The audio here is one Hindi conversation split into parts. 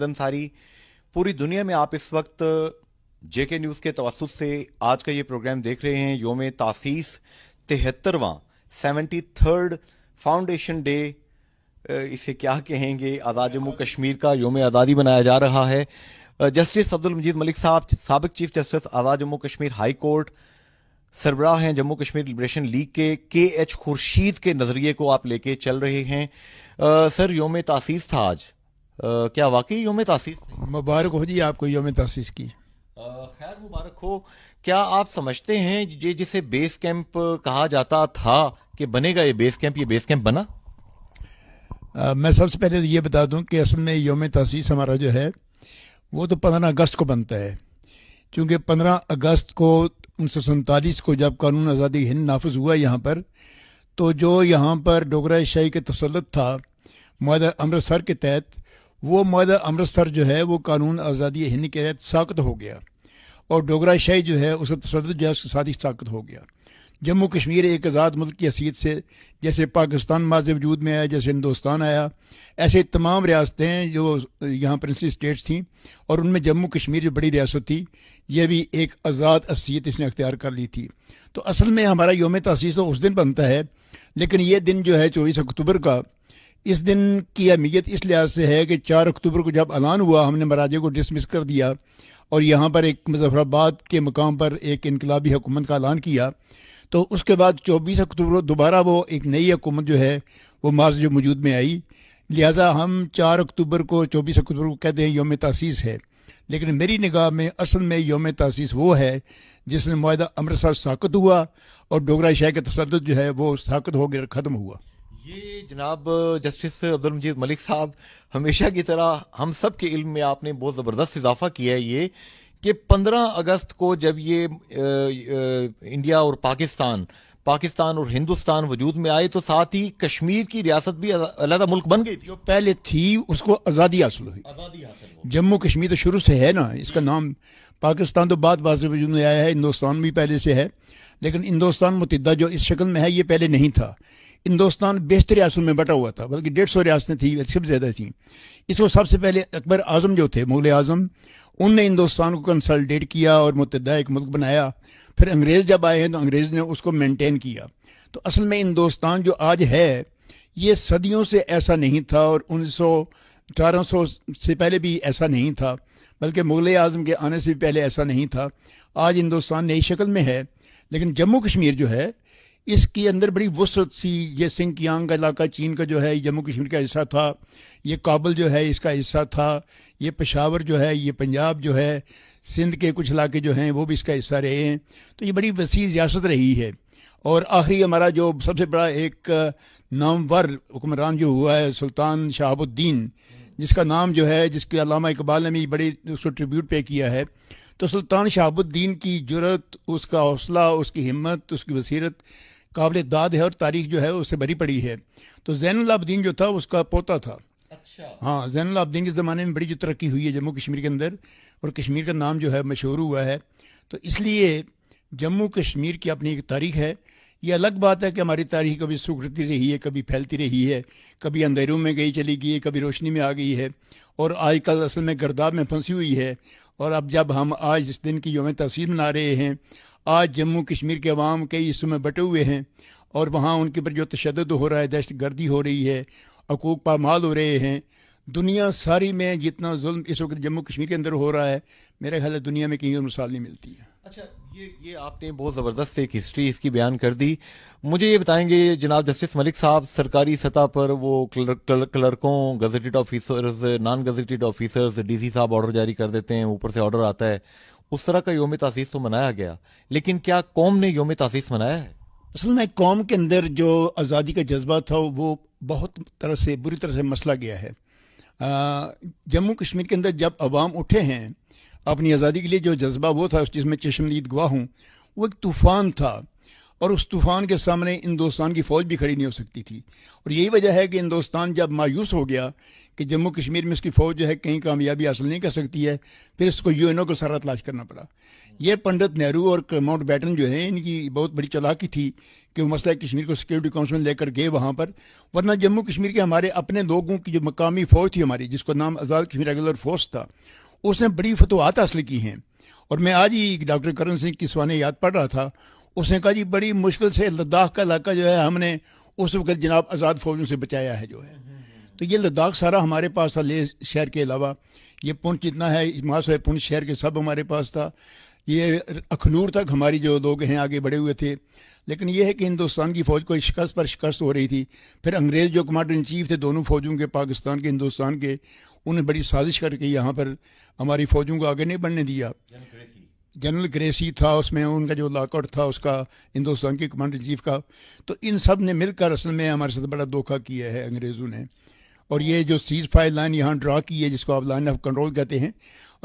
सारी पूरी दुनिया में आप इस वक्त जेके न्यूज़ के तवसत से आज का ये प्रोग्राम देख रहे हैं योम तासीस तिहत्तरवा सेवेंटी थर्ड फाउंडेशन डे इसे क्या कहेंगे आज़ाद जम्मू कश्मीर का योम आज़ादी मनाया जा रहा है जस्टिस अब्दुल मजीद मलिक साहब सबक chief justice Azad Jammu Kashmir high court सरबराह हैं जम्मू कश्मीर लिबरेशन लीग के के एच खुर्शीद के नज़रिए को आप लेके चल रहे हैं आ, सर योम तासीस था आज क्या वाकई योम तसीस मुबारक हो जी आपको योम तसीस की खैर मुबारक हो क्या आप समझते हैं ये जिसे बेस कैंप कहा जाता था कि बनेगा ये बेस कैंप ये बेस कैंप बना आ, मैं सबसे पहले तो ये बता दूं कि असल में योम तसीस हमारा जो है वो तो पंद्रह अगस्त को बनता है चूँकि पंद्रह अगस्त को उन्नीस को जब कानून आज़ादी हिंद नाफज हुआ यहाँ पर तो जो यहाँ पर डोगरा शाही के तसलत था माह अमृतसर के तहत वो मादा अमृतसर जो है वो कानून आज़ादी हिंद के तहत साकत हो गया और डोगरा शाही जो है उसका तसद जो है उसके साथ ही साकत हो गया जम्मू कश्मीर एक आज़ाद मुल्क की हैसियत से जैसे पाकिस्तान माज वजूद में आया जैसे हिंदुस्तान आया ऐसे तमाम रियासतें जो यहाँ प्रिंसली स्टेट्स थी और उनमें जम्मू कश्मीर जो बड़ी रियासत थी यह भी एक आज़ाद असीत इसने अख्तियार कर ली थी तो असल में हमारा योम तसीस तो उस दिन बनता है लेकिन ये दिन जो है चौबीस अक्टूबर का इस दिन की अहमियत इस लिहाज से है कि चार अक्टूबर को जब ऐलान हुआ हमने मराजे को डिसमिस कर दिया और यहाँ पर एक मुजफ्फराबाद के मकाम पर एक इनकलाबी हुकूमत का ऐलान किया तो उसके बाद चौबीस अक्टूबर को दोबारा वो एक नई हुकूमत जो है वो मार्च जो वजूद में आई लिहाजा हम चार अक्टूबर को चौबीस अक्टूबर को कहते हैं योम तसीस है लेकिन मेरी निगाह में असल में योम तसीस वो है जिसने माहा अमृतसर साकत हुआ और डोगरा शाह के तसद जो है वो साकत होकर ख़त्म हुआ ये जनाब जस्टिस अब्दुल मजीद मलिक साहब हमेशा की तरह हम सब के इल्म में आपने बहुत ज़बरदस्त इजाफा किया है ये कि 15 अगस्त को जब ये आ, आ, इंडिया और पाकिस्तान पाकिस्तान और हिंदुस्तान वजूद में आए तो साथ ही कश्मीर की रियासत भी अलहदा मुल्क बन गई थी जो पहले थी उसको आज़ादी हासिल हुई आज़ादी हासिल जम्मू कश्मीर तो शुरू से है ना इसका नाम पाकिस्तान तो बाद बाद से वजूद में आया है हिंदुस्तान भी पहले से है लेकिन हिंदुस्तान मुतदा जो इस शक्ल में है ये पहले नहीं था हिंदुस्तान बेहतर रियासतों में बटा हुआ था बल्कि डेढ़ सौ रियासतें थी सब ज़्यादा थी इसको सबसे पहले अकबर आज़म जो थे मुगल आज़म उनने हिंदुस्तान को कंसल्टेट किया और मुतदा एक मुल्क बनाया फिर अंग्रेज़ जब आए हैं तो अंग्रेज़ ने उसको मेनटेन किया तो असल में हिंदुस्तान जो आज है ये सदियों से ऐसा नहीं था और उन्नीस सौ अठारह सौ से पहले भी ऐसा नहीं था बल्कि मुगल आज़म के आने से भी पहले ऐसा नहीं था आज हिंदुस्तान नई शक्ल में है लेकिन जम्मू कश्मीर जो है इसके अंदर बड़ी वसरत सी ये सिंकियांग का इलाका चीन का जो है जम्मू कश्मीर का हिस्सा था ये काबुल जो है इसका हिस्सा था ये पेशावर जो है ये पंजाब जो है सिंध के कुछ इलाके जो हैं वो भी इसका हिस्सा रहे हैं तो ये बड़ी वसी रियासत रही है और आखिरी हमारा जो सबसे बड़ा एक नामवर हुक्मरान जो हुआ है सुल्तान शहाबुद्दीन जिसका नाम जो है जिसके अलामा इकबाल ने भी बड़ी उसको ट्रिब्यूट पे किया है तो सुल्तान शहाबुद्दीन की जरूरत उसका हौसला उसकी हिम्मत उसकी वसीरत काबिल दाद है और तारीख जो है उससे भरी पड़ी है तो जैन जो था उसका पोता था अच्छा हाँ जैन आबदीन के ज़माने में बड़ी जो तरक्की हुई है जम्मू कश्मीर के अंदर और कश्मीर का नाम जो है मशहूर हुआ है तो इसलिए जम्मू कश्मीर की अपनी एक तारीख है ये अलग बात है कि हमारी तारीख कभी सुखड़ती रही है कभी फैलती रही है कभी अंधेरों में गई चली गई है कभी रोशनी में आ गई है और आजकल असल में गर्दाब में फंसी हुई है और अब जब हम आज इस दिन की योम तहसील मना रहे हैं आज जम्मू कश्मीर के अवाम कई हिस्सों में बटे हुए हैं और वहाँ उनके पर जो तशद हो रहा है दहशत गर्दी हो रही है हकूक पामाल हो रहे हैं दुनिया सारी में जितना जुल्म इस वक्त जम्मू कश्मीर के अंदर हो रहा है मेरा ख्याल है दुनिया में कहीं और मिसाल नहीं मिलती है अच्छा ये ये आपने बहुत ज़बरदस्त एक हिस्ट्री इसकी बयान कर दी मुझे ये बताएंगे जनाब जस्टिस मलिक साहब सरकारी सतह पर वो क्लर, क्लर, क्लर्कों gazetted officers non gazetted officers DC साहब ऑर्डर जारी कर देते हैं ऊपर से ऑर्डर आता है उस तरह का योम तजीज तो मनाया गया लेकिन क्या कौम ने योम तसीस मनाया है असल में कौम के अंदर जो आज़ादी का जज्बा था वो बहुत तरह से बुरी तरह से मसला गया है जम्मू कश्मीर के अंदर जब अवाम उठे हैं अपनी आज़ादी के लिए जो जज्बा वो था उस चीज़ में चश्मदीद गवाह हूँ वो एक तूफ़ान था और उस तूफान के सामने हिंदुस्तान की फ़ौज भी खड़ी नहीं हो सकती थी और यही वजह है कि हिंदुस्तान जब मायूस हो गया कि जम्मू कश्मीर में इसकी फ़ौज जो है कहीं कामयाबी हासिल नहीं कर सकती है फिर इसको यू एन ओ को सारा तलाश करना पड़ा ये पंडित नेहरू और माउंट बैटन जो है इनकी बहुत बड़ी चलाकी थी कि वो मसला कश्मीर को सिक्योरिटी काउंसिल में लेकर गए वहाँ पर वरना जम्मू कश्मीर के हमारे अपने लोगों की जो मकामी फ़ौज थी हमारी जिसको नाम आज़ाद कश्मीर रेगुलर फोर्स था उसने बड़ी फतवाहत हासिल की हैं और मैं आज ही डॉक्टर करण सिंह किसवा याद पढ़ रहा था उसने कहा जी बड़ी मुश्किल से लद्दाख का इलाका जो है हमने उस वक्त जनाब आज़ाद फौजों से बचाया है जो है तो ये लद्दाख सारा हमारे पास था ले शहर के अलावा ये पुंछ जितना है मास है पुंछ शहर के सब हमारे पास था ये अखनूर तक हमारी जो लोग हैं आगे बढ़े हुए थे लेकिन यह है कि हिंदुस्तान की फ़ौज को शिकस्त पर शिकस्त हो रही थी फिर अंग्रेज़ जो कमांडर इन चीफ थे दोनों फ़ौजों के पाकिस्तान के हिंदुस्तान के उन्हें बड़ी साजिश करके यहाँ पर हमारी फ़ौजों को आगे नहीं बढ़ने दिया जनरल ग्रेसी था उसमें उनका जो लॉकआउट था उसका हिंदुस्तान के कमांडर चीफ का तो इन सब ने मिलकर असल में हमारे साथ बड़ा धोखा किया है अंग्रेज़ों ने और ये जो सीज फायर लाइन यहाँ ड्रा की है जिसको आप लाइन ऑफ कंट्रोल कहते हैं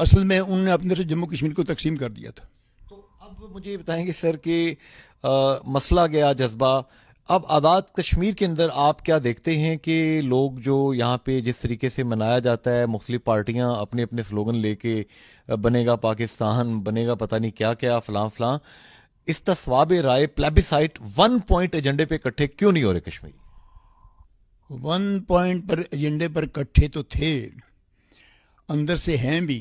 असल में उन्होंने अपने से जम्मू कश्मीर को तकसीम कर दिया था तो अब मुझे बताएंगे सर कि मसला गया जज्बा अब आज़ाद कश्मीर के अंदर आप क्या देखते हैं कि लोग जो यहाँ पे जिस तरीके से मनाया जाता है मुख्तलिफ पार्टियां अपने अपने स्लोगन लेके बनेगा पाकिस्तान बनेगा पता नहीं क्या क्या फलां फलां इस तस्वाब राय प्लेबिसाइट वन पॉइंट एजेंडे पे इकट्ठे क्यों नहीं हो रहे कश्मीर वन पॉइंट पर एजेंडे पर इकट्ठे तो थे अंदर से हैं भी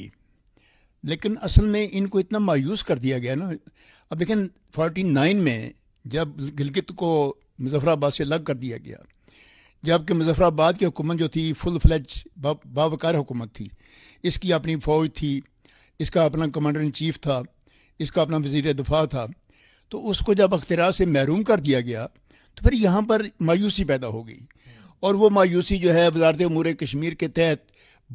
लेकिन असल में इनको इतना मायूस कर दिया गया ना अब लेकिन फोर्टी में जब गिलगित को मुजफ्फराबाद से अलग कर दिया गया जबकि मुजफ्फराबाद की हुकूमत जो थी फुल फ्लैज बावकार हुकूमत थी इसकी अपनी फ़ौज थी इसका अपना कमांडर इन चीफ था इसका अपना वजीर दफा था तो उसको जब अख्तरा से महरूम कर दिया गया तो फिर यहाँ पर मायूसी पैदा हो गई और वो मायूसी जो है वजारत अमूर कश्मीर के तहत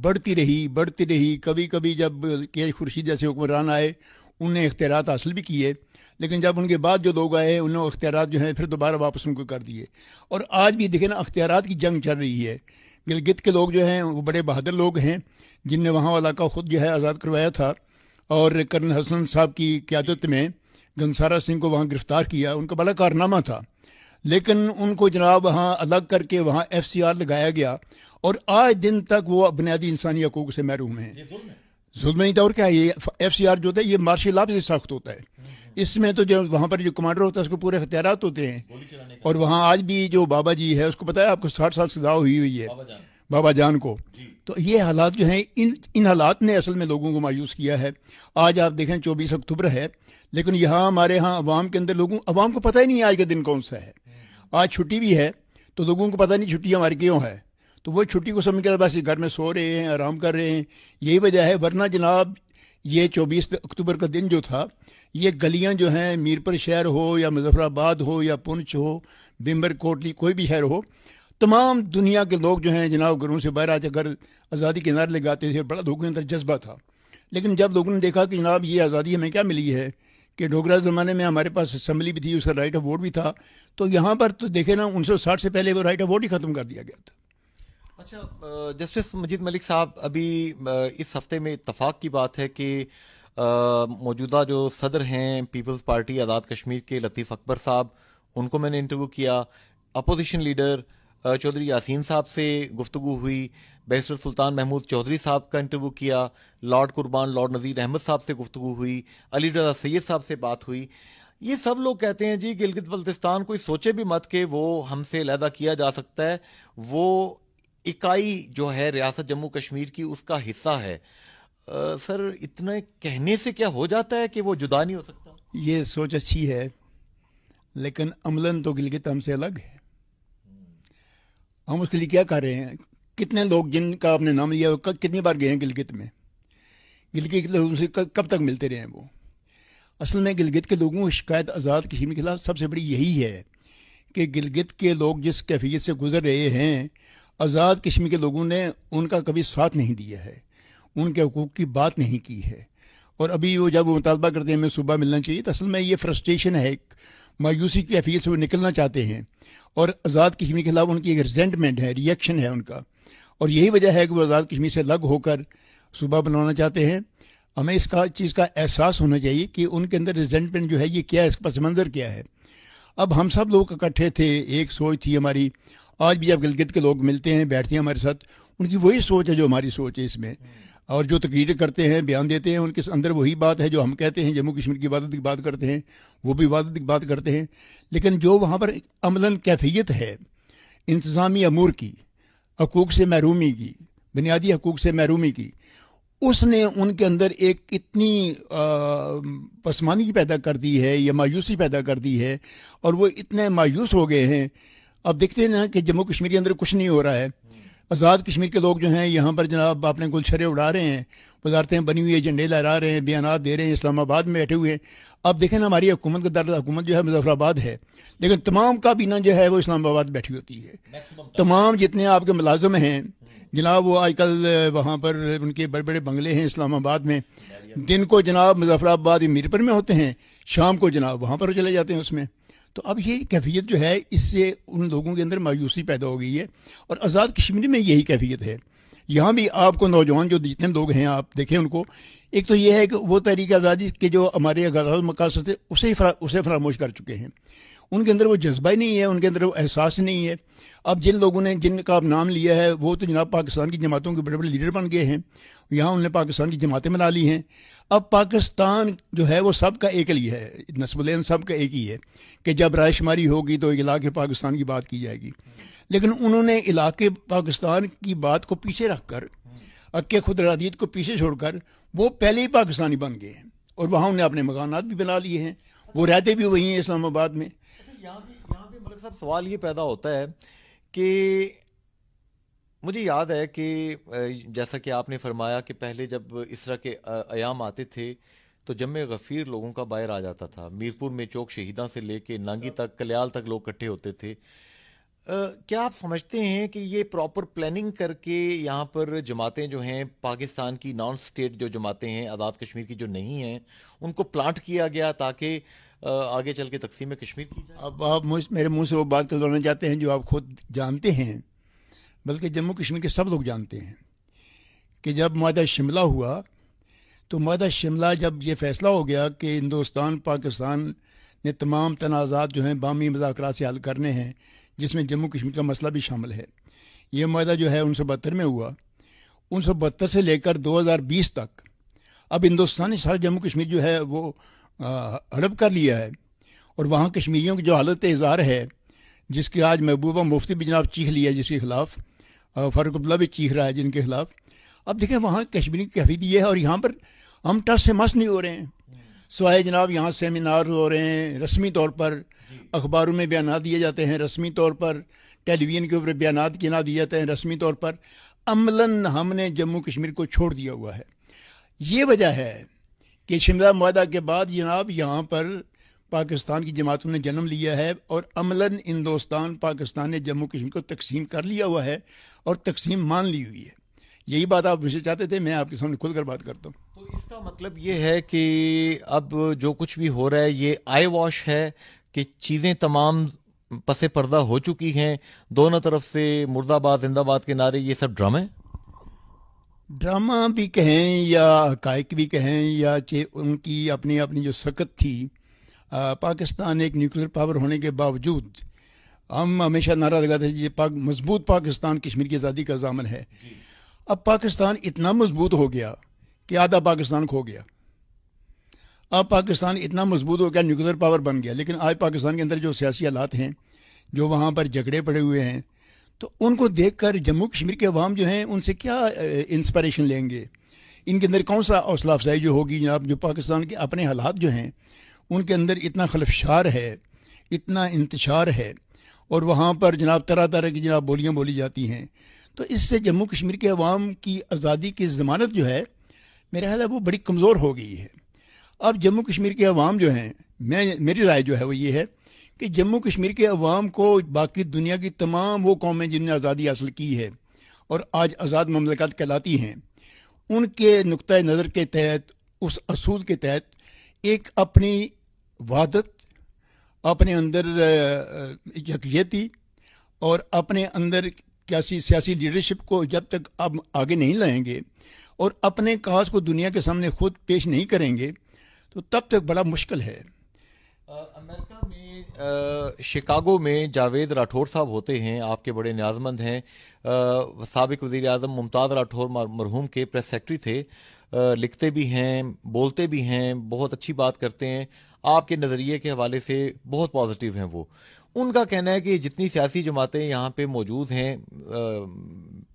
बढ़ती रही बढ़ती रही कभी कभी जब के खुर्शीद जैसे हुक्मरान आए उनने इख्तियार हासिल भी किए लेकिन जब उनके बाद जो लोग आए उन्होंने अख्तियार जो है फिर दोबारा वापस उनको कर दिए और आज भी देखें ना अख्तियार की जंग चल रही है गिलगित के लोग जो हैं वो बड़े बहादुर लोग हैं जिनने वहाँ वाला का ख़ुद जो है आज़ाद करवाया था और कर्नल हसन साहब की क्यादत में गंसारा सिंह को वहाँ गिरफ़्तार किया उनका बड़ा कारनामा था लेकिन उनको जनाब वहाँ अलग करके वहाँ एफ सी आर लगाया गया और आज दिन तक वो बुनियादी इंसानी हकूक से महरूम हैं जुलमनी दौर का ये एफ सी आर जो होता है ये मार्शल आप से सख्त होता है इसमें तो जब वहाँ पर जो कमांडर होता है उसको पूरे हथियारात होते हैं और वहाँ आज भी जो बाबा जी है उसको पता है आपको साठ साल सजा हुई हुई है बाबा जान, को तो ये हालात जो हैं इन इन हालात ने असल में लोगों को मायूस किया है आज आप देखें चौबीस अक्टूबर है लेकिन यहाँ हमारे यहाँ अवाम के अंदर लोगों अवाम को पता ही नहीं है आज का दिन कौन सा है आज छुट्टी भी है तो लोगों को पता नहीं छुट्टी हमारी क्यों है तो वो छुट्टी को समझ कर बस घर में सो रहे हैं आराम कर रहे हैं यही वजह है वरना जनाब ये 24 अक्टूबर का दिन जो था ये गलियां जो हैं मीरपुर शहर हो या मुजफ्फराबाद हो या पुंछ हो बिम्बर कोटली कोई भी शहर हो तमाम दुनिया के लोग जो हैं जनाब घरों से बाहर आते घर आज़ादी के नारे लगाते थे बड़ा लोगों के अंदर जज्बा था लेकिन जब लोगों ने देखा कि जनाब ये आज़ादी हमें क्या मिली है कि डोगरा ज़माने में हमारे पास असम्बली भी थी उसका राइट ऑफ वोट भी था तो यहाँ पर तो देखे ना उन्नीस से पहले वो राइट ऑफ वोट ही ख़त्म कर दिया गया था अच्छा जस्टिस मजीद मलिक साहब अभी इस हफ्ते में इतफाक़ की बात है कि मौजूदा जो सदर हैं पीपल्स पार्टी आज़ाद कश्मीर के लतीफ़ अकबर साहब उनको मैंने इंटरव्यू किया अपोजिशन लीडर चौधरी यासीन साहब से गुफ्तु हुई बैसर सुल्तान महमूद चौधरी साहब का इंटरव्यू किया लॉर्ड कुर्बान लॉर्ड नज़ीर अहमद साहब से गुफ्तु हुई अली रजा सैद साहब से बात हुई ये सब लोग कहते हैं जी गिलगित बल्तिस्तान कोई सोचे भी मत के वो हमसे लहदा किया जा सकता है वो इकाई जो है रियासत जम्मू कश्मीर की उसका हिस्सा है आ, सर इतने कहने से क्या हो जाता है कि वो जुदा नहीं हो सकता ये सोच अच्छी है लेकिन अमलन तो गिलगित हमसे अलग है हम उसके लिए क्या कर रहे हैं कितने लोग जिनका आपने नाम लिया कितनी बार गए हैं गिलगित में गिलगित के लोगों से कब तक मिलते रहे हैं वो असल में गिलगित के लोगों की शिकायत आज़ाद कश्मीर के खिलाफ सबसे बड़ी यही है कि गिलगित के लोग जिस कैफियत से गुजर रहे हैं आज़ाद कश्मीर के लोगों ने उनका कभी साथ नहीं दिया है उनके हकूक़ की बात नहीं की है और अभी वो जब मुतालबा करते हैं हमें सुबह मिलना चाहिए तो असल में ये फ्रस्ट्रेशन है एक मायूसी की अफील से वो निकलना चाहते हैं और आज़ाद कश्मीर के खिलाफ उनकी एक रिजेंटमेंट है रिएक्शन है उनका और यही वजह है कि वो आज़ाद कश्मीर से अलग होकर सुबह बनाना चाहते हैं हमें इसका चीज़ का एहसास होना चाहिए कि उनके अंदर रिजेंटमेंट जो है ये क्या है इसका मंजर क्या है अब हम सब लोग इकट्ठे थे एक सोच थी हमारी आज भी जब गिलगित के लोग मिलते हैं बैठते हैं हमारे साथ उनकी वही सोच है जो हमारी सोच है इसमें और जो तकरीर करते हैं बयान देते हैं उनके अंदर वही बात है जो हम कहते हैं जम्मू कश्मीर की इबादत की बात करते हैं वो भी इबादत की बात करते हैं लेकिन जो वहाँ पर अमला कैफियत है इंतज़ामी अमूर की हकूक़ से महरूमी की बुनियादी हकूक़ से महरूमी की उसने उनके अंदर एक इतनी पसमानगी पैदा कर दी है या मायूसी पैदा कर दी है और वो इतने मायूस हो गए हैं अब देखते हैं ना कि जम्मू कश्मीर के अंदर कुछ नहीं हो रहा है आज़ाद कश्मीर के लोग जो हैं यहाँ पर जनाब अपने गुलशरे उड़ा रहे हैं वजारतें बनी हुई है झंडे लहरा रहे हैं बयान दे रहे हैं इस्लामाबाद में बैठे हुए हैं अब देखें ना हमारी हुकूमत का दर्द हुकूमत जो है मुजफ्फराबाद है लेकिन तमाम काबीना जो है वो इस्लामाबाद बैठी होती है तमाम जितने आपके मुलाजम हैं जनाब वो आजकल वहाँ पर उनके बड़े बड़े बंगले हैं इस्लामाबाद में दिन को जनाब मुजफ्फराबाद मीरपुर में होते हैं शाम को जनाब वहाँ पर चले जाते हैं उसमें तो अब ये कैफियत जो है इससे उन लोगों के अंदर मायूसी पैदा हो गई है और आज़ाद कश्मीर में यही कैफियत है यहाँ भी आपको नौजवान जो जितने लोग हैं आप देखें उनको एक तो ये है कि वो तहरीक आज़ादी के जो हमारे गजाल मकासद थे उसे फरा, उसे फरामोश कर चुके हैं उनके अंदर वो जज्बा ही नहीं है उनके अंदर वो एहसास नहीं है अब जिन लोगों ने जिनका अब नाम लिया है वो तो जनाब पाकिस्तान की जमातों के बड़े बड़े लीडर बन गए हैं यहाँ उन्होंने पाकिस्तान की जमातें बना ली हैं अब पाकिस्तान जो है वो सब का एक ही है नस्बुलैन सब का एक ही है कि जब रायशुमारी होगी तो इलाके पाकिस्तान की बात की जाएगी लेकिन उन्होंने इलाके पाकिस्तान की बात को पीछे रख कर अक्के खुद को पीछे छोड़कर वो पहले ही पाकिस्तानी बन गए हैं और वहाँ उन्हें अपने मकाना भी बना लिए हैं वो रहते भी वही हैं इस्लामाबाद में अच्छा, यहाँ यहाँ मलिक साहब सवाल ये पैदा होता है कि मुझे याद है कि जैसा कि आपने फरमाया कि पहले जब तरह के आयाम आते थे तो जमे गफ़ीर लोगों का बाहर आ जाता था मीरपुर में चौक शहीदा से लेके अच्छा। नांगी तक कल्याल तक लोग इकट्ठे होते थे आ, क्या आप समझते हैं कि ये प्रॉपर प्लानिंग करके यहाँ पर जमातें जो हैं पाकिस्तान की नॉन स्टेट जो जमातें हैं आज़ाद कश्मीर की जो नहीं हैं उनको प्लांट किया गया ताकि आगे चल के तकसीम कश्मीर की अब आप मेरे मुंह से वो बात करवाना चाहते हैं जो आप खुद जानते हैं बल्कि जम्मू कश्मीर के सब लोग जानते हैं कि जब मादा शिमला हुआ तो मादा शिमला जब ये फैसला हो गया कि हिंदुस्तान पाकिस्तान ने तमाम तनाज़ात जो हैं बामी मजाक से हल करने हैं जिसमें जम्मू कश्मीर का मसला भी शामिल है ये मददा जो है उन्नीस सौ बहत्तर में हुआ उन्नीस सौ बहत्तर से लेकर दो हज़ार बीस तक अब हिंदुस्तान सारा जम्मू कश्मीर जो है वो हड़प कर लिया है और वहाँ कश्मीरियों की जो हालत इजहार है जिसकी आज महबूबा मुफ्ती भी जनाब चीख लिया है जिसके ख़िलाफ़ फारूक अब्दुल्ला भी चीख रहा है जिनके ख़िलाफ़ अब देखें वहाँ कश्मीरी की कैफीत ये है और यहाँ पर हम टस से मस नहीं हो रहे हैं सवाए जनाब यहाँ सेमिनार हो रहे हैं रस्मी तौर पर अखबारों में बयान दिए जाते हैं रस्मी तौर पर टेलीविज़न के ऊपर बयान किना दिए जाते हैं रस्मी तौर पर अमलन हमने जम्मू कश्मीर को छोड़ दिया हुआ है ये वजह है कि शिमला माह के बाद जनाब यहाँ पर पाकिस्तान की जमातों ने जन्म लिया है और अमला हिंदुस्तान पाकिस्तान ने जम्मू कश्मीर को तकसीम कर लिया हुआ है और तकसीम मान ली हुई है यही बात आप विषय चाहते थे मैं आपके सामने खुलकर बात करता हूँ तो इसका मतलब ये है कि अब जो कुछ भी हो रहा है ये आई वॉश है कि चीज़ें तमाम पसे पर्दा हो चुकी हैं दोनों तरफ से मुर्दाबाद जिंदाबाद के नारे ये सब ड्रामे ड्रामा भी कहें या हकायक भी कहें या चे उनकी अपनी अपनी जो सकत थी आ, पाकिस्तान एक न्यूक्लियर पावर होने के बावजूद हम हमेशा नारा लगाते थे ये पाक मजबूत पाकिस्तान कश्मीर की आज़ादी का जामन है अब पाकिस्तान इतना मजबूत हो गया कि आधा पाकिस्तान खो गया अब पाकिस्तान इतना मजबूत हो गया न्यूक्लियर पावर बन गया लेकिन आज पाकिस्तान के अंदर जो सियासी हालात हैं जो वहाँ पर झगड़े पड़े हुए हैं तो उनको देखकर जम्मू कश्मीर के अवाम जो हैं उनसे क्या इंस्पायरेशन लेंगे इनके अंदर कौन सा हौसला अफजाई जो होगी जनाब जो पाकिस्तान के अपने हालात जो हैं उनके अंदर इतना खलफशार है इतना इंतशार है और वहाँ पर जनाब तरह तरह की जनाब बोलियाँ बोली जाती हैं तो इससे जम्मू कश्मीर के अवाम की आज़ादी की ज़मानत जो है मेरा ख्याल है वो बड़ी कमज़ोर हो गई है अब जम्मू कश्मीर के अवाम जो हैं मैं मेरी राय जो है वो ये है कि जम्मू कश्मीर के अवाम को बाकी दुनिया की तमाम वो कौमें जिन्होंने आज़ादी हासिल की है और आज आज़ाद ममलकत कहलाती हैं उनके नुक़ नज़र के तहत उस असूल के तहत एक अपनी वादत अपने अंदर यकजहती और अपने अंदर क्यासी सियासी लीडरशिप को जब तक अब आगे नहीं लाएंगे और अपने काज को दुनिया के सामने खुद पेश नहीं करेंगे तो तब तक बड़ा मुश्किल है अमेरिका में शिकागो में जावेद राठौर साहब होते हैं आपके बड़े न्याजमंद हैं सबक वज़ी अजम मुमताज़ राठौर मरहूम के प्रेस सेक्रेटरी थे आ, लिखते भी हैं बोलते भी हैं बहुत अच्छी बात करते हैं आपके नज़रिए के हवाले से बहुत पॉजिटिव हैं वो उनका कहना है कि जितनी सियासी जमातें यहाँ पे मौजूद हैं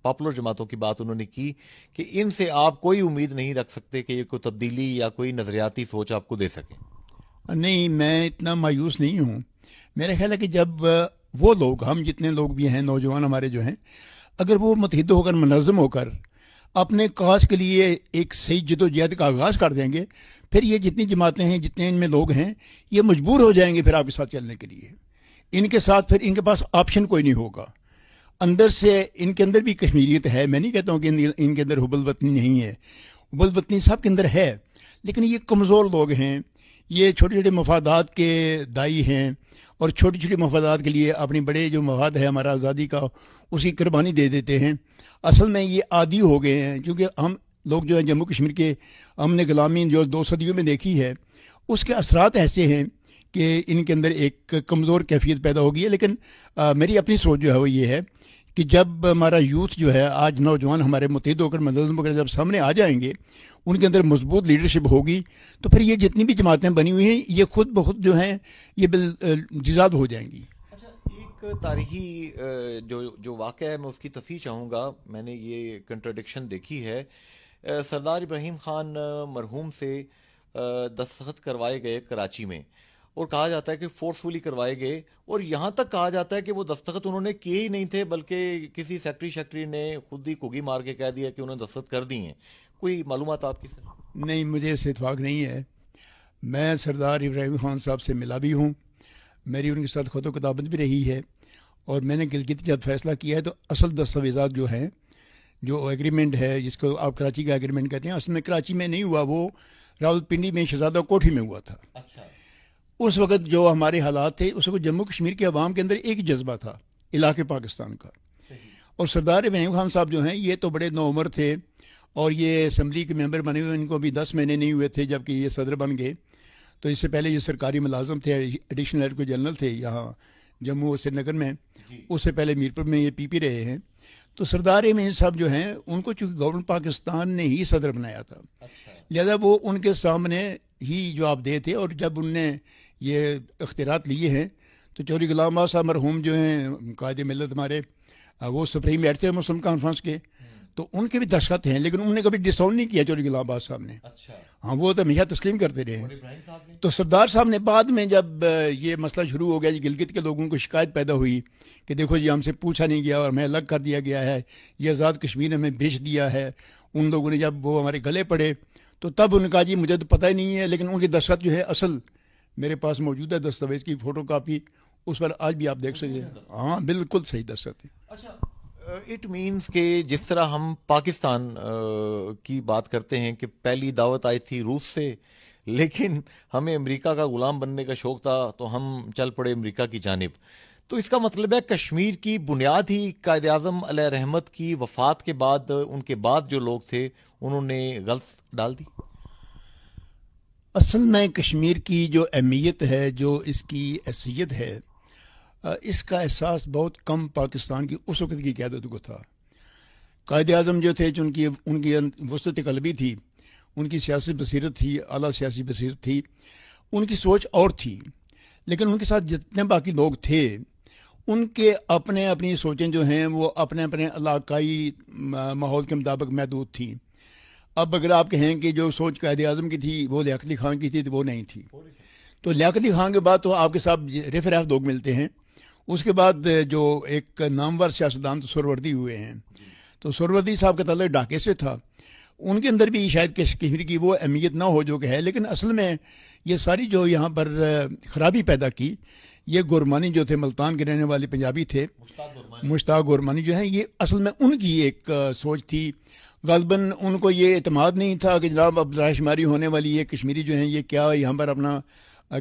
पॉपुलर जमातों की बात उन्होंने की कि इनसे आप कोई उम्मीद नहीं रख सकते कि ये कोई तब्दीली या कोई नज़रियाती सोच आपको दे सकें नहीं मैं इतना मायूस नहीं हूँ मेरा ख्याल है कि जब वो लोग हम जितने लोग भी हैं नौजवान हमारे जो हैं अगर वो मतहद होकर मनज़म होकर अपने काज के लिए एक सही जदोजहद का आगाज़ कर देंगे फिर ये जितनी जमातें हैं जितने इनमें लोग हैं ये मजबूर हो जाएंगे फिर आपके साथ चलने के लिए इनके साथ फिर इनके पास ऑप्शन कोई नहीं होगा अंदर से इनके अंदर भी कश्मीरियत है मैं नहीं कहता हूँ कि इनके अंदर हुबल वतनी नहीं है हुबल वतनी सब के अंदर है लेकिन ये कमज़ोर लोग हैं ये छोटे छोटे मफादात के दाई हैं और छोटे छोटे मफादात के लिए अपने बड़े जो मफाद है हमारा आज़ादी का उसकी कुर्बानी दे देते हैं असल में ये आदि हो गए हैं क्योंकि हम लोग जो है जम्मू कश्मीर के हमने गुलामी जो दो सदियों में देखी है उसके असरात ऐसे हैं कि इनके अंदर एक कमज़ोर कैफियत पैदा होगी लेकिन आ, मेरी अपनी सोच जो है वो ये है कि जब हमारा यूथ जो है आज नौजवान हमारे मुतहद होकर मदरसम वगैरह जब सामने आ जाएंगे उनके अंदर मजबूत लीडरशिप होगी तो फिर ये जितनी भी जमातें बनी हुई हैं ये खुद ब खुद जो हैं ये बिल जिजाद हो जाएंगी अच्छा, तारीखी जो जो वाक़ है मैं उसकी तफी चाहूँगा मैंने ये कंट्रडिक्शन देखी है सरदार इब्राहिम खान मरहूम से दस्तखत करवाए गए कराची में और कहा जाता है कि फोर्सफुली करवाए गए और यहाँ तक कहा जाता है कि वो दस्तखत उन्होंने किए ही नहीं थे बल्कि किसी सेक्रेटरी सेक्रेटरी ने खुद ही कुगी मार के कह दिया कि उन्होंने दस्तखत कर दिए हैं कोई मालूम आपकी सर नहीं मुझे इससे इतफाक़ नहीं है मैं सरदार इब्राहिम खान साहब से मिला भी हूँ मेरी उनके साथ खुद किताबत भी रही है और मैंने गिलगित जब फैसला किया है तो असल दस्तावेजा जो हैं जो एग्रीमेंट है जिसको आप कराची का एग्रीमेंट कहते हैं असल में कराची में नहीं हुआ वो रावलपिंडी में शहजादा कोठी में हुआ था अच्छा उस वक्त जो हमारे हालात थे उस वक्त जम्मू कश्मीर के अवाम के अंदर एक जज्बा था इलाके पाकिस्तान का और सरदार इब्राहिम खान साहब जो हैं ये तो बड़े नौमर थे और ये असम्बली के मेंबर बने हुए इनको अभी दस महीने नहीं हुए थे जबकि ये सदर बन गए तो इससे पहले ये सरकारी मुलाजम थे एडिशनल एडको जनरल थे यहाँ जम्मू और श्रीनगर में उससे पहले मीरपुर में ये पीपी रहे हैं तो सरदार इमरान साहब जो हैं उनको चूँकि गवर्नमेंट पाकिस्तान ने ही सदर बनाया था अच्छा। लिहाजा वो उनके सामने ही जवाब दे थे और जब उनने ये अख्तियार लिए हैं तो चौरी गुलाम साहब मरहूम जो हैं कायद मिलत हमारे वो सुप्रीम एड थे मुस्लिम कॉन्फ्रेंस के तो उनके भी दहशत हैं लेकिन उन्होंने कभी डिसाउंड नहीं किया चौरी गुलाम साहब ने अच्छा हाँ वो तो हमेशा तस्लीम करते रहे तो सरदार साहब ने बाद में जब ये मसला शुरू हो गया जी गिलगित के लोगों को शिकायत पैदा हुई कि देखो जी हमसे पूछा नहीं गया और हमें अलग कर दिया गया है ये आज़ाद कश्मीर हमें बेच दिया है उन लोगों ने जब वो हमारे गले पड़े तो तब उन्होंने कहा जी मुझे तो पता ही नहीं है लेकिन उनकी दहशत जो है असल मेरे पास मौजूदा दस्तावेज की फोटो कापी उस पर आज भी आप देख सकते हैं हाँ बिल्कुल सही दस्तावेज अच्छा इट मींस के जिस तरह हम पाकिस्तान की बात करते हैं कि पहली दावत आई थी रूस से लेकिन हमें अमेरिका का गुलाम बनने का शौक था तो हम चल पड़े अमेरिका की जानब तो इसका मतलब है कश्मीर की बुनियाद ही कायद अजम रहमत की वफात के बाद उनके बाद जो लोग थे उन्होंने गलत डाल दी असल में कश्मीर की जो अहमियत है जो इसकी हैसियत है इसका एहसास बहुत कम पाकिस्तान की उस वक्त की क्यादत को था कायद अजम जो थे जो उनकी उनकी अं-, वसत कलबी थी उनकी सियासी बसीरत थी अली सियासी बसीरत थी उनकी सोच और थी लेकिन उनके साथ जितने बाकी लोग थे उनके अपने अपनी सोचें जो हैं वो अपने अपने इलाकई माहौल के मुताबिक महदूद थी अब अगर आप कहें कि जो सोच कैद आजम की थी वो लिया खान की थी तो वो नहीं थी तो लिया खान के बाद तो आपके साथ रेफ लोग मिलते हैं उसके बाद जो एक नामवर सियासतदान तो सुरवर्दी हुए हैं तो सुरवर्दी साहब का तल्ल डाके से था उनके अंदर भी शायद कश्मीर की वो अहमियत ना हो जो कि है लेकिन असल में ये सारी जो यहाँ पर ख़राबी पैदा की ये गुरमानी जो थे मुल्तान के रहने वाले पंजाबी थे मुश्ताक गुरमानी जो है ये असल में उनकी एक सोच थी गलबन उनको ये अतमाद नहीं था कि जनाब अब राशमारी होने वाली ये कश्मीरी जो हैं ये क्या यहाँ पर अपना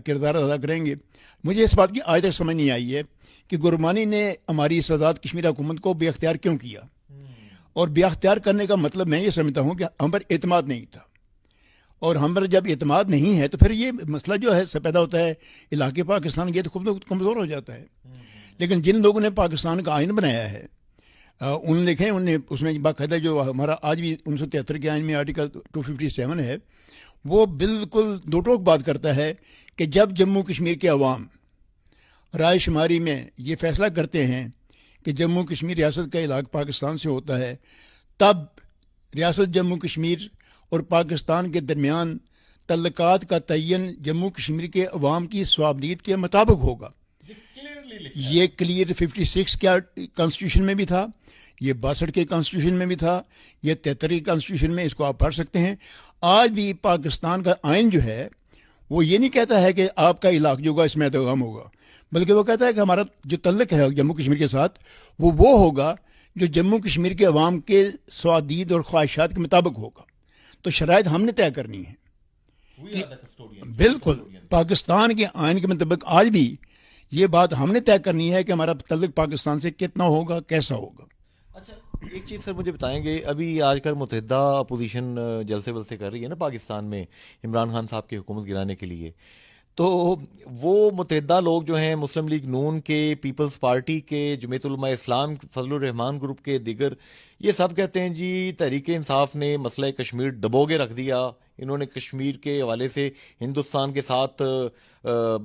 किरदार अदा करेंगे मुझे इस बात की आज तक समझ नहीं आई है कि गुरमानी ने हमारी इस आज़ाद कश्मीर हुकूमत को बेख्तियार क्यों किया और ब्याख्तियार करने का मतलब मैं ये समझता हूँ कि हम पर अतमाद नहीं था और हम पर जब अतमाद नहीं है तो फिर ये मसला जो है पैदा होता है इलाके पाकिस्तान के तो खुद कमज़ोर हो जाता है लेकिन जिन लोगों ने पाकिस्तान का आयन बनाया है उन लिखे उनने उसमें बाकायदा जो हमारा आज भी उन्नीस सौ तिहत्तर के आयन में आर्टिकल टू फिफ्टी सेवन है वो बिल्कुल दो टोक बात करता है कि जब जम्मू कश्मीर के अवाम रायशुमारी में ये फैसला करते हैं कि जम्मू कश्मीर रियासत का इलाक पाकिस्तान से होता है तब रियासत जम्मू कश्मीर और पाकिस्तान के दरमियान तल्लक का तयन जम्मू कश्मीर के अवाम की स्वाबदीद के मुताबिक होगा ये क्लियर सिक्स क्या कॉन्स्टिट्यूशन में भी था ये बासठ के कॉन्स्टिट्यूशन में भी था यह तहत्तर के कॉन्स्टिट्यूशन में इसको आप पढ़ सकते हैं आज भी पाकिस्तान का आयन जो है वो ये नहीं कहता है कि आपका इलाक जो होगा इसमें अहतमाम तो होगा बल्कि वो कहता है कि हमारा जो तल्लक है जम्मू कश्मीर के साथ वो वो होगा जो जम्मू कश्मीर के अवाम के स्वादीद और ख्वाहिशात के मुताबिक होगा तो शराय हमने तय करनी है बिल्कुल पाकिस्तान के आयन के मुताबिक आज भी ये बात हमने तय करनी है कि हमारा तल्लक पाकिस्तान से कितना होगा कैसा होगा अच्छा एक चीज़ सर मुझे बताएंगे अभी आजकल मुतहदा अपोजिशन जलसे वलसे कर रही है ना पाकिस्तान में इमरान खान साहब की हुकूमत गिराने के लिए तो वो मुतहदा लोग जो हैं मुस्लिम लीग नून के पीपल्स पार्टी के जमयतलमा इस्लाम रहमान ग्रुप के दिगर ये सब कहते हैं जी तहरीक इंसाफ ने मसला कश्मीर डबोगे रख दिया इन्होंने कश्मीर के हवाले से हिंदुस्तान के साथ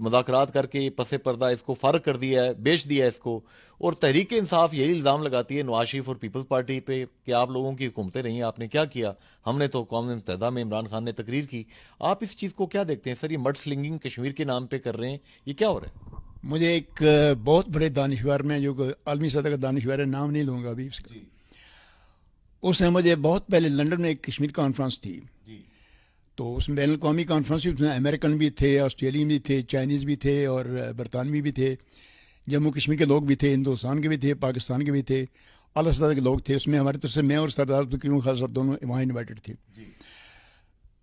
मुजाकर करके पस पर्दा इसको फ़र्क कर दिया है बेच दिया है इसको और तहरीक इंसाफ यही इल्ज़ाम लगाती है नवाज शरीफ और पीपल्स पार्टी पे कि आप लोगों की हुकूमतें रही आपने क्या किया हमने तो कौम मुतहदा में इमरान खान ने तकरीर की आप इस चीज़ को क्या देखते हैं सर ये मर्ड स्लिंगिंग कश्मीर के नाम पर कर रहे हैं ये क्या हो रहा है मुझे एक बहुत बड़े दानश्वर में जो आलमी सतह का दानश्वर है नाम नहीं लूँगा अभी उसका उसने मुझे बहुत पहले लंदन में एक कश्मीर कॉन्फ्रेंस थी तो उसमें बैन अवी कॉन्फ्रेंस भी उसमें अमेरिकन भी थे ऑस्ट्रेलियन भी थे चाइनीज़ भी थे और बरतानवी भी थे जम्मू कश्मीर के लोग भी थे हिंदुस्तान के भी थे पाकिस्तान के भी थे अलग सरदार के लोग थे उसमें हमारी तरफ से मैं और सरदार क्यों खास दोनों वहाँ इन्वाइटेड थे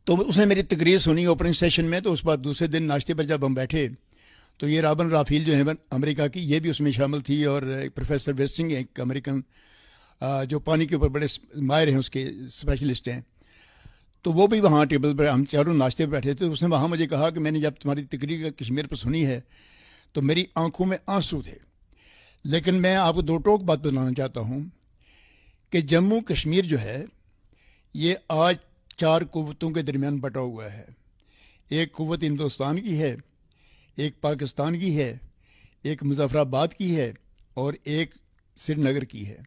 तो उसने मेरी तकरीर सुनी ओपनिंग सेशन में तो उस बाद दूसरे दिन नाश्ते पर जब हम बैठे तो ये राबन राफील जो है अमेरिका की ये भी उसमें शामिल थी और प्रोफेसर सिंह एक अमेरिकन जो पानी के ऊपर बड़े माहिर हैं उसके स्पेशलिस्ट हैं तो वो भी वहाँ टेबल पर हम चारों नाश्ते पर बैठे थे तो उसने वहाँ मुझे कहा कि मैंने जब तुम्हारी तकरीर कश्मीर पर सुनी है तो मेरी आंखों में आंसू थे लेकिन मैं आपको दो टोक बात बताना चाहता हूँ कि जम्मू कश्मीर जो है ये आज चार कुतों के दरमियान बटा हुआ है एक कुत हिंदुस्तान की है एक पाकिस्तान की है एक मुजफ्फराबाद की है और एक श्रीनगर की है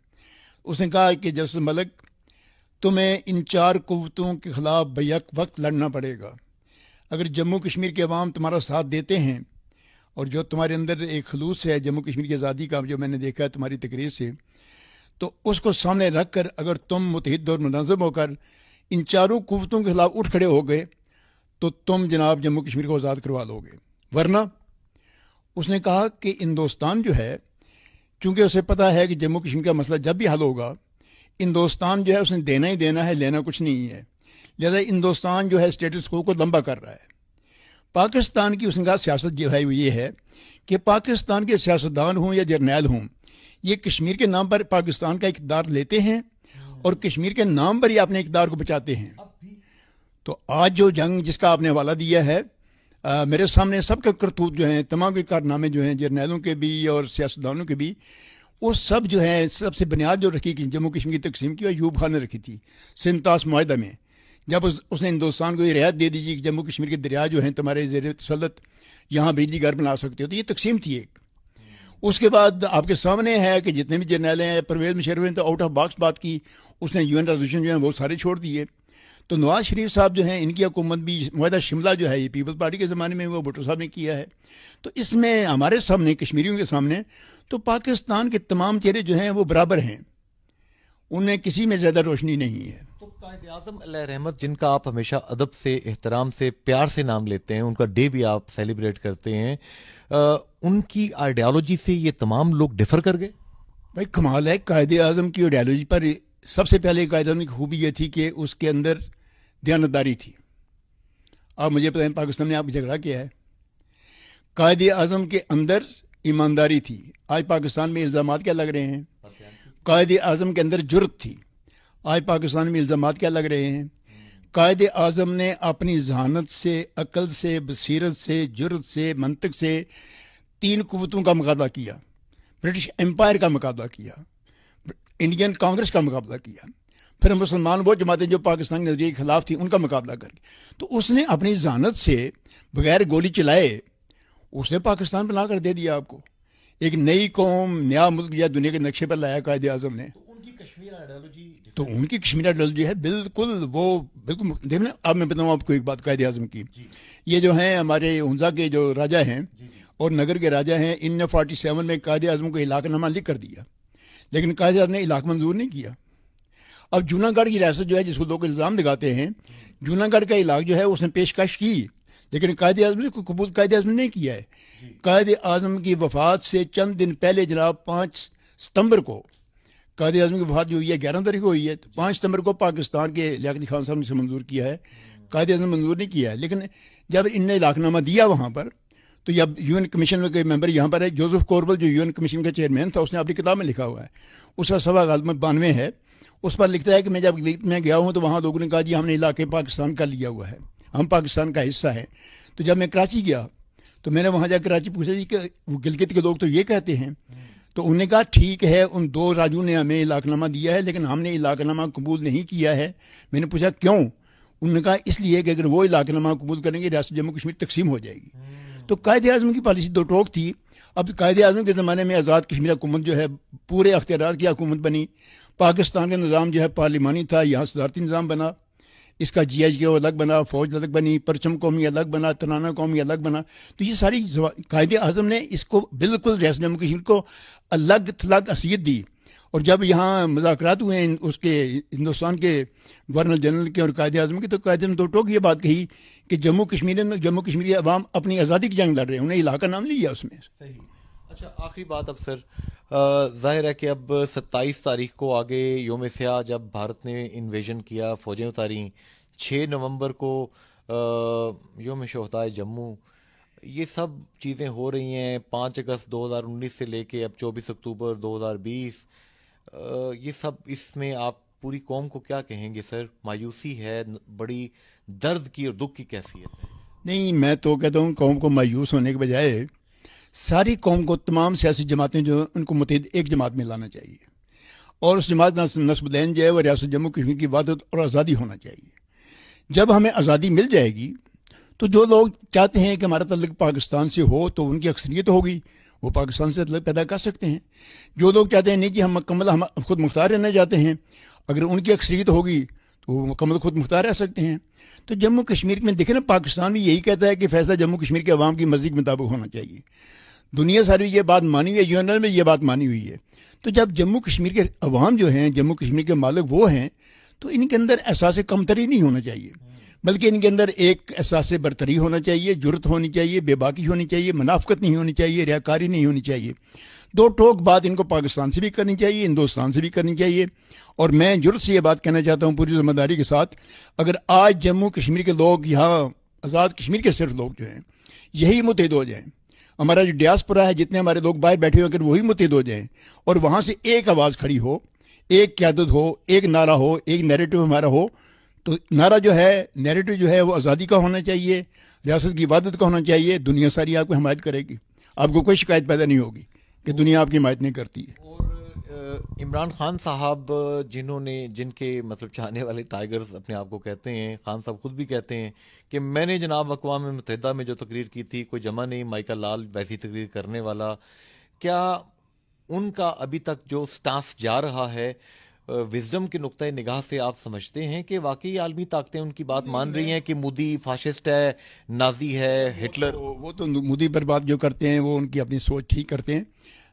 उसने कहा कि जस मलक तुम्हें इन चार कुतों के ख़िलाफ़ बैक वक्त लड़ना पड़ेगा अगर जम्मू कश्मीर के अवाम तुम्हारा साथ देते हैं और जो तुम्हारे अंदर एक खलूस है जम्मू कश्मीर की आज़ादी का जो मैंने देखा है तुम्हारी तकरीर से तो उसको सामने रख कर अगर तुम मुतहद और मुनजम होकर इन चारों कुतों के ख़िलाफ़ उठ खड़े हो गए तो तुम जनाब जम्मू कश्मीर को आज़ाद करवा लोगे वरना उसने कहा कि हिंदुस्तान जो है चूँकि उसे पता है कि जम्मू कश्मीर का मसला जब भी हल होगा हिंदोस्तान जो है उसने देना ही देना है लेना कुछ नहीं है लिहाजा हिंदोस्तान जो है स्टेटस को को लंबा कर रहा है पाकिस्तान की उसने कहा सियासत जो है वो ये है कि पाकिस्तान के सियासतदान हों या जर्नैल हों ये कश्मीर के नाम पर पाकिस्तान का इकदार लेते हैं और कश्मीर के नाम पर ही अपने इकदार को बचाते हैं तो आज जो जंग जिसका आपने हवाला दिया है आ, मेरे सामने सबके करतूत जो हैं तमाम के कारनामे जो हैं जर्नैलों के भी और सियासतदानों के भी वो सब जो है सबसे बुनियाद जो रखी गई जम्मू कश्मीर की तकसीम की अयूब खान ने रखी थी सिंतास माहदा में जब उस, उसने हिंदुस्तान को ये रियायत दे दीजिए कि जम्मू कश्मीर के दरिया जो हैं तुम्हारे जेर तसलत यहाँ बिजली घर बना सकते हो तो ये तकसीम थी एक उसके बाद आपके सामने है कि जितने भी जर्नल हैं परवेज मशरफ ने तो आउट ऑफ बॉक्स बात की उसने यू एन रेजोल्यूशन जो है वो सारे छोड़ दिए तो नवाज शरीफ साहब जो हैं इनकी हुकूमत भी माहा शिमला जो है ये पीपल्स पार्टी के ज़माने में वो भुट्टो साहब ने किया है तो इसमें हमारे सामने कश्मीरियों के सामने तो पाकिस्तान के तमाम चेहरे जो हैं वो बराबर हैं उनमें किसी में ज़्यादा रोशनी नहीं है तो कायद अजम रहमत जिनका आप हमेशा अदब से एहतराम से प्यार से नाम लेते हैं उनका डे भी आप सेलिब्रेट करते हैं आ, उनकी आइडियालॉजी से ये तमाम लोग डिफर कर गए भाई कमाल है कायद अजम की आइडियालॉजी पर सबसे पहले कायद आजम की खूबी ये थी कि उसके अंदर दयानतदारी थी अब मुझे पता है पाकिस्तान ने आप झगड़ा किया है कायद अजम के अंदर ईमानदारी थी आज पाकिस्तान में इल्ज़ाम क्या लग रहे हैं कायद अजम के अंदर जुर्त थी आज पाकिस्तान में इल्ज़ाम क्या लग रहे हैं कायद आजम ने अपनी जहानत से अकल से बसीरत से जुर्त से मंतक से तीन कुतों का मुकाबला किया ब्रिटिश एम्पायर का मुकाबला किया इंडियन कांग्रेस का मुकाबला किया फिर मुसलमान वो जमातें जो पाकिस्तानी नजरिए के खिलाफ थी उनका मुकाबला करके तो उसने अपनी जानत से बगैर गोली चलाए उसने पाकिस्तान बना कर दे दिया आपको एक नई कौम नया मुल्क या दुनिया के नक्शे पर लाया कायद अजम ने तो उनकी कश्मीर आइडियोलॉजी तो उनकी कश्मीर आइडियोलॉजी है बिल्कुल वो बिल्कुल देख लें अब मैं बताऊँ आपको एक बात कायद अजम की ये जो हैं हमारे उनजा के जो राजा हैं और नगर के राजा हैं इन ने फोर्टी सेवन में कायद आजम को इलाकनामा लिख कर दिया लेकिन कायद आजम ने इलाक मंजूर नहीं किया अब जूनागढ़ की रियासत जो है जिसको लोग इल्ज़ाम लगाते हैं जूनागढ़ का इलाक जो है उसने पेशकश की लेकिन कायद अजम ने कबूल कायद अजम ने किया है कायद अजम की वफात से चंद दिन पहले जनाब पाँच सितम्बर को कायद अजम की वफात जो हुई है ग्यारह तारीख को हुई है तो पाँच सितम्बर को पाकिस्तान के लियात खान साहब ने इसे मंजूर किया है कायद अजम मंजूर नहीं किया है लेकिन जब इनने इलाकनामा दिया वहाँ पर तो जब एन कमीशन के मेम्बर यहाँ पर है जोसफ़ कौरबल जो यूएन कमीशन का चेयरमैन था उसने अपनी किताब में लिखा हुआ है उसका सवा में बानवे है उस पर लिखता है कि मैं जब मैं गया हूँ तो वहाँ लोगों ने कहा जी हमने इलाके पाकिस्तान का लिया हुआ है हम पाकिस्तान का हिस्सा है तो जब मैं कराची गया तो मैंने वहाँ जाकर कराची पूछा जी कि गिलगित के लोग तो ये कहते हैं तो उन्होंने कहा ठीक है उन दो राजू ने हमें इलाकनामा दिया है लेकिन हमने इलाकनामा कबूल नहीं किया है मैंने पूछा क्यों उन्होंने कहा इसलिए कि अगर वो इलाकनामा कबूल करेंगे रियासत जम्मू कश्मीर तकसीम हो जाएगी तो कायद अजम की पॉलिसी दो टोक थी अब कायद अजम के ज़माने में आज़ाद कश्मीर हुकूमत जो है पूरे अख्तियार की हुकूमत बनी पाकिस्तान का निज़ाम जो है पार्लिमानी था यहाँ सदारती निज़ाम बना इसका जी एच के अलग बना फौज अलग बनी परचम कौमी अलग बना तनाना कौमी अलग बना तो ये सारी कायद अजम ने इसको बिल्कुल रियासत जम्मू कश्मीर को अलग थलग असीत दी और जब यहाँ मुजाकर हुए उसके हिंदुस्तान के गवर्नर जनरल के और कायद अजम के तो कायद अजम दो टोक ये बात कही कि जम्मू कश्मीर में जम्मू कश्मीरी अवाम अपनी आज़ादी की जंग लड़ रहे हैं उन्हें इलाका नाम लिया उसमें सही अच्छा आखिरी बात अब सर जाहिर है कि अब 27 तारीख को आगे योम स्याह जब भारत ने इन्वेजन किया फ़ौजें उतारी 6 नवंबर को योम शोहताए जम्मू ये सब चीज़ें हो रही हैं पाँच अगस्त 2019 से लेके अब 24 अक्टूबर 2020 ये सब इसमें आप पूरी कौम को क्या कहेंगे सर मायूसी है बड़ी दर्द की और दुख की कैफियत है नहीं मैं तो कहता हूँ कौम को मायूस होने के बजाय सारी कौम को तमाम सियासी जमातें जो उनको मतहद एक जमात में लाना चाहिए और उस जमात नस्बदैन जो है वह रियासत जम्मू कश्मीर की वादत और आज़ादी होना चाहिए जब हमें आज़ादी मिल जाएगी तो जो लोग चाहते हैं कि हमारा तल्लक पाकिस्तान से हो तो उनकी अक्सरियत होगी वो पाकिस्तान से तल्लक पैदा कर सकते हैं जो लोग चाहते हैं नहीं कि हम मकम्मल हम खुद मुख्तार रहना चाहते हैं अगर उनकी अक्सरियत होगी वो मुकम्मल खुद मुख्तार रह सकते हैं तो जम्मू कश्मीर में देखें ना पाकिस्तान भी यही कहता है कि फैसला जम्मू कश्मीर के अवाम की मर्जी के मुताबिक होना चाहिए दुनिया सारी ये बात मानी हुई है यू एन यूएनएल में ये बात मानी हुई है तो जब जम्मू कश्मीर के अवाम जो हैं जम्मू कश्मीर के मालिक वो हैं तो इनके अंदर एहसास कमतरी नहीं होना चाहिए बल्कि इनके अंदर एक एहसास बरतरी होना चाहिए जरूरत होनी चाहिए बेबाकी होनी चाहिए मुनाफ्त नहीं होनी चाहिए रियाकारी नहीं होनी चाहिए दो टोक बात इनको पाकिस्तान से भी करनी चाहिए हिंदुस्तान से भी करनी चाहिए और मैं जुर्त से ये बात कहना चाहता हूँ पूरी जिम्मेदारी के साथ अगर आज जम्मू कश्मीर के लोग यहाँ आज़ाद कश्मीर के सिर्फ लोग जो हैं यही मुतहद हो जाएँ हमारा जो डियासपुरा है जितने हमारे लोग बाहर बैठे हुए अगर वही मुतहद हो जाएँ और वहाँ से एक आवाज़ खड़ी हो एक क्यादत हो एक नारा हो एक नैरेटिव हमारा हो तो नारा जो है नैरेटिव जो है वो आज़ादी का होना चाहिए रियासत की इबादत का होना चाहिए दुनिया सारी आपको हमायत करेगी आपको कोई शिकायत पैदा नहीं होगी कि दुनिया आपकी हिमायत नहीं करती है इमरान खान साहब जिन्होंने जिनके मतलब चाहने वाले टाइगर्स अपने आप को कहते हैं खान साहब खुद भी कहते हैं कि मैंने जनाब अकवा मुतहदा में जो तकरीर की थी कोई जमा नहीं माइका लाल वैसी तकरीर करने वाला क्या उनका अभी तक जो स्टांस जा रहा है विजडम के नुक़ निगाह से आप समझते हैं कि वाकई आलमी ताकतें उनकी बात मान रही हैं कि मोदी फाशिस्ट है नाजी है हिटलर वो तो, वो तो मोदी पर बात जो करते हैं वो उनकी अपनी सोच ठीक करते हैं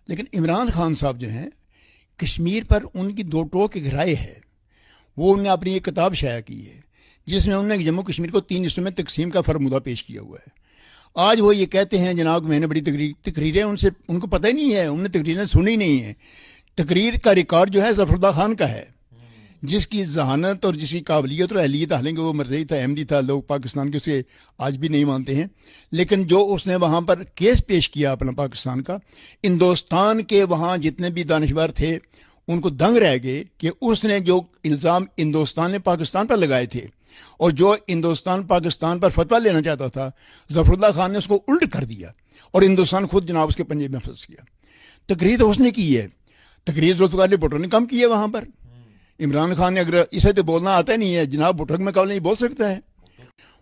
लेकिन इमरान खान साहब जो हैं कश्मीर पर उनकी दो टोक घराए है वो उनने अपनी एक किताब शाया की है जिसमें उन्होंने जम्मू कश्मीर को तीन हिस्सों में तकसीम का फरमुदा पेश किया हुआ है आज वो ये कहते हैं जनाब मैंने बड़ी तकरीरें उनसे उनको पता ही नहीं है उनने तकरीरें सुनी नहीं है तकरीर का रिकॉर्ड जो है जफरदा खान का है जिसकी जहानत और जिसकी काबिलियत और अहलियत हालांकि वो मरजई था अहमदी था लोग पाकिस्तान के उसे आज भी नहीं मानते हैं लेकिन जो उसने वहाँ पर केस पेश किया अपना पाकिस्तान का हिंदोस्तान के वहाँ जितने भी दानशवर थे उनको दंग रह गए कि उसने जो इल्ज़ाम हिंदुस्तान ने पाकिस्तान पर लगाए थे और जो हिंदुस्तान पाकिस्तान पर फतवा लेना चाहता था जफरुल्ला खान ने उसको उल्ट कर दिया और हिंदुस्तान खुद जनाब उसके पंजे में फंस गया तकरीर तो उसने की है तकरीर जुल्फकार ने भुटो ने कम किया वहां वहाँ पर इमरान खान ने अगर इसे तो बोलना आता नहीं है जनाब भुटो में मुकाबले नहीं बोल सकता है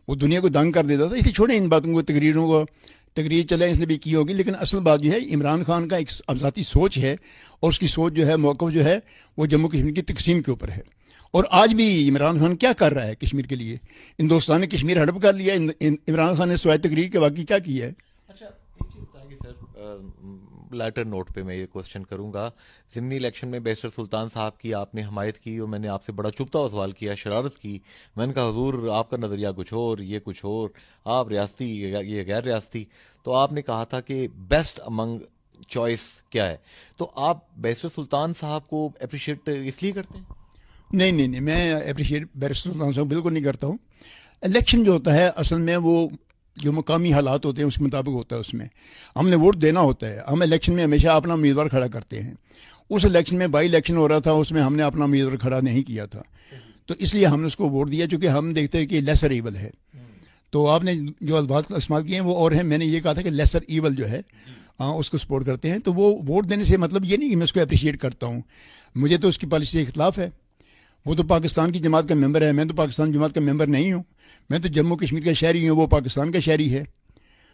वो दुनिया को दंग कर देता था इसे छोड़े इन बातों को तकरीरों को तकरीर चले इसने भी की होगी लेकिन असल बात जो है इमरान खान का एक अफजाती सोच है और उसकी सोच जो है मौक़ जो है वो जम्मू कश्मीर की तकसीम के ऊपर है और आज भी इमरान खान क्या कर रहा है कश्मीर के लिए हिंदुस्तान ने कश्मीर हड़प कर लिया इमरान खान ने स्वाय तकरीर के बाकी क्या किया है अच्छा सर लेटर नोट पे मैं ये क्वेश्चन करूंगा जिमनी इलेक्शन में बैरिस्टर सुल्तान साहब की आपने हमायत की और मैंने आपसे बड़ा चुपता सवाल किया शरारत की मैंने कहा हजूर आपका नज़रिया कुछ और ये कुछ और आप रियासती ये गैर रियासती तो आपने कहा था कि बेस्ट अमंग चॉइस क्या है तो आप बैरिस्टर सुल्तान साहब को अप्रिशिएट इसलिए करते हैं नहीं नहीं नहीं मैं अप्रिशिएट बैरिस्टर सुल्तान साहब बिल्कुल नहीं करता हूँ इलेक्शन जो होता है असल में वो जो मकामी हालात होते हैं उस मुताबिक होता है उसमें हमने वोट देना होता है हम इलेक्शन में हमेशा अपना उम्मीदवार खड़ा करते हैं उस इलेक्शन में बाई इलेक्शन हो रहा था उसमें हमने अपना उम्मीदवार खड़ा नहीं किया था तो इसलिए हमने उसको वोट दिया चूँकि हम देखते हैं कि लेसर ईवल है तो आपने जो अल्फाज इस्तेमाल किए हैं वो और हैं मैंने ये कहा था कि लेसर ईवल जो है हाँ उसको सपोर्ट करते हैं तो वो वोट देने से मतलब ये नहीं कि मैं उसको अप्रिशिएट करता हूँ मुझे तो उसकी पॉलिसी के खिलाफ है वो तो पाकिस्तान की जमात का मेंबर है मैं तो पाकिस्तान की जमात का मेंबर नहीं हूँ मैं तो जम्मू कश्मीर का शहरी हूँ वो पाकिस्तान का शहरी है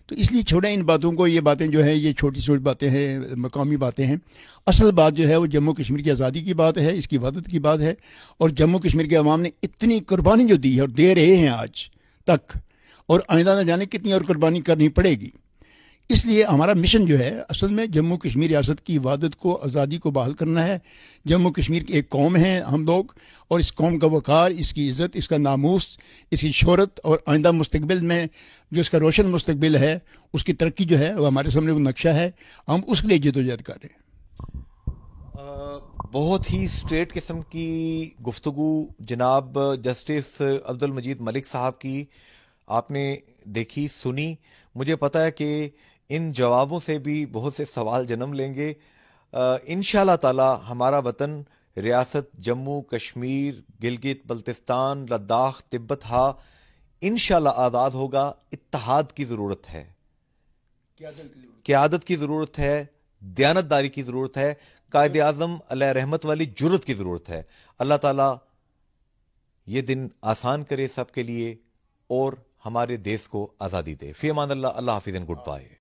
तो इसलिए छोड़ें इन बातों को ये बातें जो है ये छोटी छोटी बातें हैं मकामी बातें हैं असल बात जो है वो जम्मू कश्मीर की आज़ादी की बात है इसकी वदत की बात है और जम्मू कश्मीर के अवाम ने इतनी कुर्बानी जो दी है और दे रहे हैं आज तक और आइंदा न जाने कितनी और कुर्बानी करनी पड़ेगी इसलिए हमारा मिशन जो है असल में जम्मू कश्मीर रियासत की वादत को आज़ादी को बहाल करना है जम्मू कश्मीर की एक कौम है हम लोग और इस कौम का वक़ार इसकी इज़्ज़त इसका नामूस इसकी शहरत और आइंदा मुस्तबिल में जो इसका रोशन मुस्तबिल है उसकी तरक्की जो है वह हमारे सामने वो नक्शा है हम उसके लिए जदोजहद कर रहे हैं बहुत ही स्ट्रेट किस्म की गुफ्तु जनाब जस्टिस अब्दुल मजीद मलिक साहब की आपने देखी सुनी मुझे पता है कि इन जवाबों से भी बहुत से सवाल जन्म लेंगे इन ताला हमारा वतन रियासत जम्मू कश्मीर गिलगित बल्तिस्तान लद्दाख तिब्बत हा इन आज़ाद होगा इतिहाद की ज़रूरत है क्यादत की ज़रूरत है दयानतदारी की ज़रूरत है कायद अज़म रहमत वाली जुरत की ज़रूरत है अल्लाह ताला ये दिन आसान करे सबके लिए और हमारे देश को आज़ादी दे फेमान अल्लाह अल्लाह हाफिज़ गुड बाय